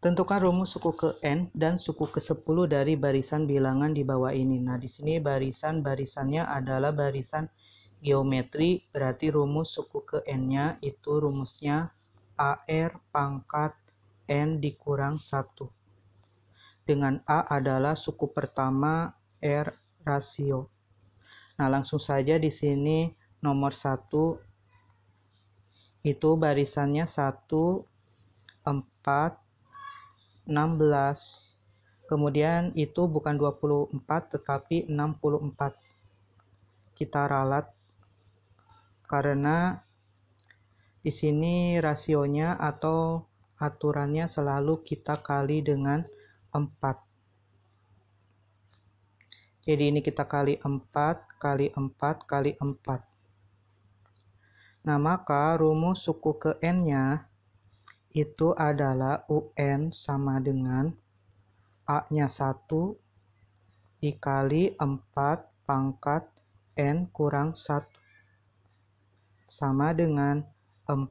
Tentukan rumus suku ke n dan suku ke-10 dari barisan bilangan di bawah ini. Nah, di sini barisan-barisannya adalah barisan geometri, berarti rumus suku ke n-nya itu rumusnya AR pangkat n dikurang 1. Dengan A adalah suku pertama R rasio. Nah, langsung saja di sini nomor 1 itu barisannya 1 4 16. Kemudian itu bukan 24 tetapi 64. Kita ralat karena di sini rasionya atau aturannya selalu kita kali dengan 4. Jadi ini kita kali 4 kali 4 kali 4. Nah, maka rumus suku ke n-nya itu adalah UN sama dengan A-nya 1 dikali 4 pangkat N kurang 1 sama dengan 4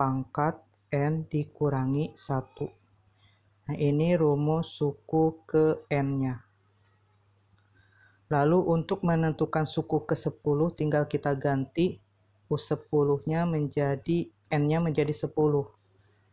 pangkat N dikurangi 1. Nah ini rumus suku ke N-nya. Lalu untuk menentukan suku ke 10 tinggal kita ganti U10-nya menjadi N-nya menjadi 10.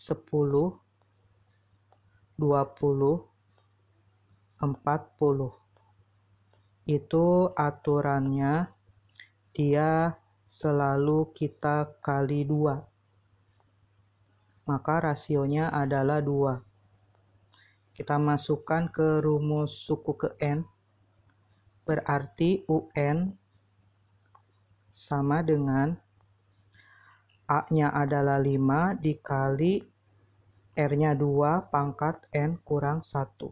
10 20 40 itu aturannya dia selalu kita kali dua maka rasionya adalah dua. kita masukkan ke rumus suku ke n berarti UN sama dengan A-nya adalah 5 dikali R-nya 2 pangkat N kurang 1. 5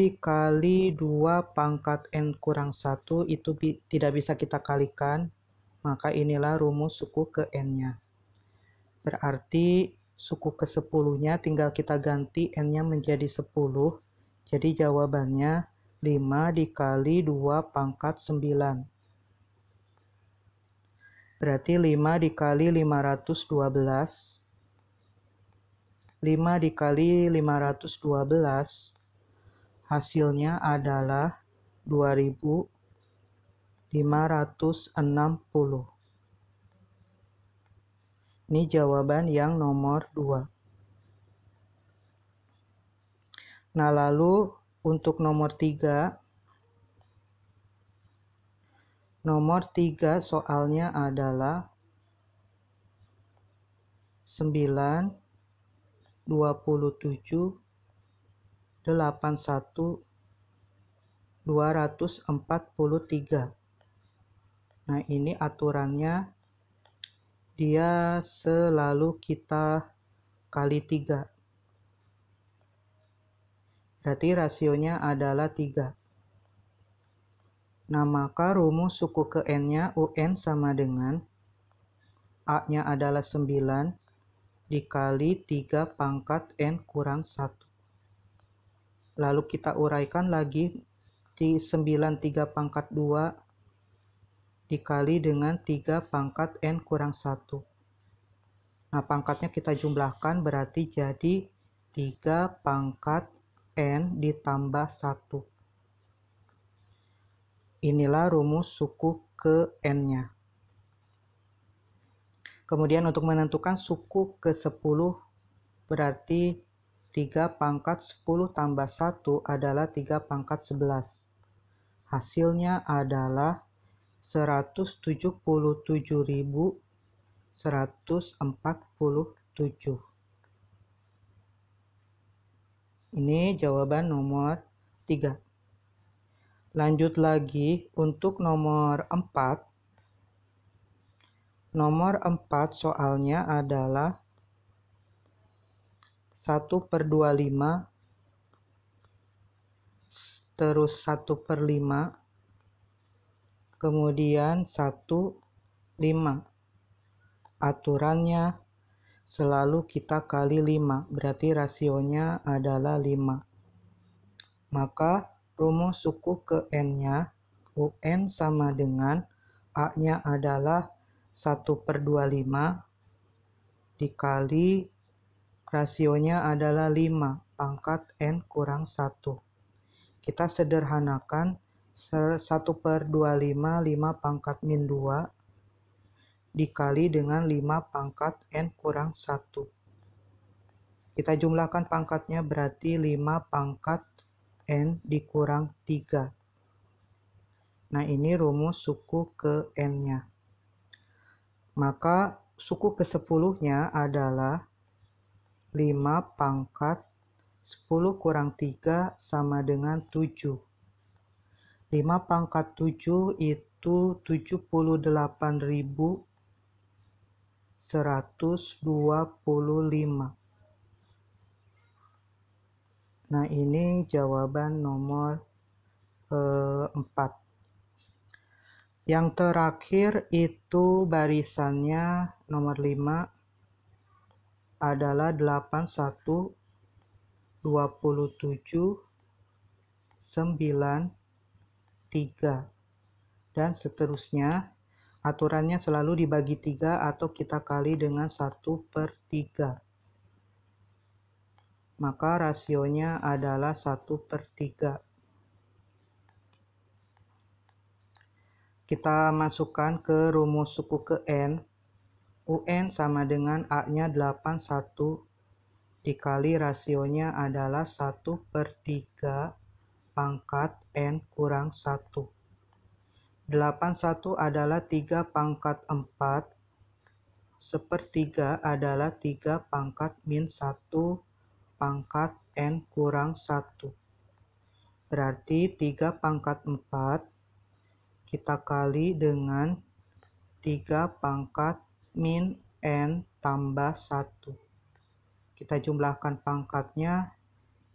dikali 2 pangkat N kurang 1 itu bi tidak bisa kita kalikan, maka inilah rumus suku ke N-nya. Berarti suku ke 10-nya tinggal kita ganti N-nya menjadi 10, jadi jawabannya 5 dikali 2 pangkat 9. Berarti 5 dikali 512 5 dikali 512 hasilnya adalah 2560. Ini jawaban yang nomor 2. Nah, lalu untuk nomor 3 Nomor 3 soalnya adalah 9 27 81 243. Nah, ini aturannya dia selalu kita kali 3. Berarti rasionya adalah 3. Nah, maka rumus suku ke N-nya UN sama dengan A-nya adalah 9, dikali 3 pangkat n kurang 1. Lalu kita uraikan lagi di 9 3 pangkat 2 dikali dengan 3 pangkat n kurang 1. Nah, pangkatnya kita jumlahkan berarti jadi 3 pangkat n ditambah 1. Inilah rumus suku ke n-nya. Kemudian untuk menentukan suku ke-10 berarti 3 pangkat 10 tambah 1 adalah 3 pangkat 11. Hasilnya adalah 177.147. Ini jawaban nomor 3. Lanjut lagi untuk nomor 4 Nomor 4 soalnya adalah 1 per 25, terus 1 per 5, kemudian 1, 5. Aturannya selalu kita kali 5, berarti rasionya adalah 5. Maka rumus suku ke N-nya, UN sama dengan A-nya adalah 1 per 25 dikali rasionya adalah 5 pangkat N kurang 1. Kita sederhanakan 1 per 25 5 pangkat min 2 dikali dengan 5 pangkat N kurang 1. Kita jumlahkan pangkatnya berarti 5 pangkat N dikurang 3. Nah ini rumus suku ke N-nya. Maka suku kesepuluhnya adalah 5 pangkat 10 kurang 3 sama dengan 7. 5 pangkat 7 itu 78.125. Nah, ini jawaban nomor eh, 4. Yang terakhir itu barisannya nomor 5 adalah 81 27 9 3 dan seterusnya aturannya selalu dibagi 3 atau kita kali dengan 1 per 3 maka rasionya adalah 1 per 3 Kita masukkan ke rumus suku ke N. UN sama dengan A-nya 81 dikali rasionya adalah 1 per 3 pangkat N kurang 1. 81 adalah 3 pangkat 4, 3 adalah 3 pangkat min 1 pangkat N kurang 1. Berarti 3 pangkat 4 kita kali dengan 3 pangkat min n tambah 1. Kita jumlahkan pangkatnya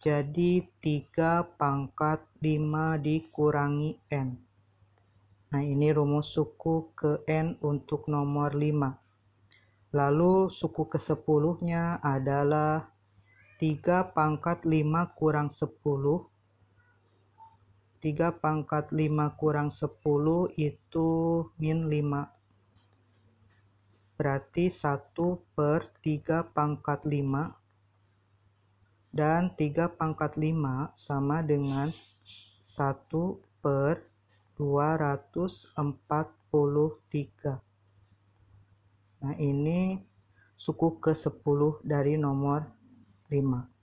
jadi 3 pangkat 5 dikurangi n. Nah ini rumus suku ke n untuk nomor 5. Lalu suku ke 10 nya adalah 3 pangkat 5 kurang 10 3 pangkat 5 kurang 10 itu min 5. Berarti 1 per 3 pangkat 5. Dan 3 pangkat 5 sama dengan 1 per 243. Nah ini suku ke-10 dari nomor 5.